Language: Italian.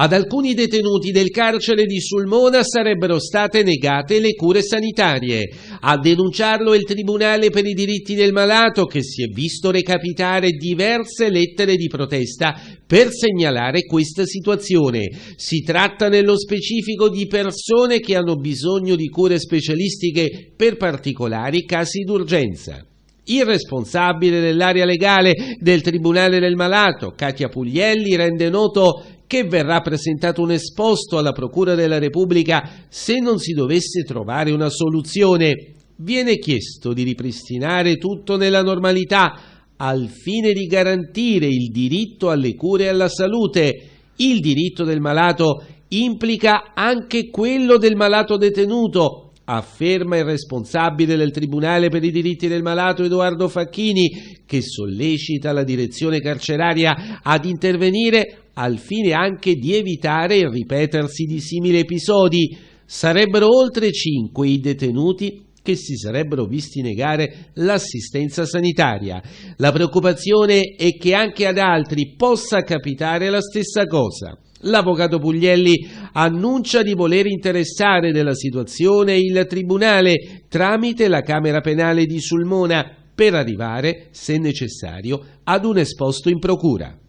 Ad alcuni detenuti del carcere di Sulmona sarebbero state negate le cure sanitarie. A denunciarlo il Tribunale per i diritti del malato che si è visto recapitare diverse lettere di protesta per segnalare questa situazione. Si tratta nello specifico di persone che hanno bisogno di cure specialistiche per particolari casi d'urgenza. Il responsabile dell'area legale del Tribunale del Malato, Katia Puglielli, rende noto che verrà presentato un esposto alla Procura della Repubblica se non si dovesse trovare una soluzione. Viene chiesto di ripristinare tutto nella normalità al fine di garantire il diritto alle cure e alla salute. Il diritto del malato implica anche quello del malato detenuto, afferma il responsabile del Tribunale per i diritti del malato Edoardo Facchini, che sollecita la direzione carceraria ad intervenire al fine anche di evitare il ripetersi di simili episodi. Sarebbero oltre 5 i detenuti che si sarebbero visti negare l'assistenza sanitaria. La preoccupazione è che anche ad altri possa capitare la stessa cosa. L'avvocato Puglielli annuncia di voler interessare della situazione il Tribunale tramite la Camera Penale di Sulmona per arrivare, se necessario, ad un esposto in procura.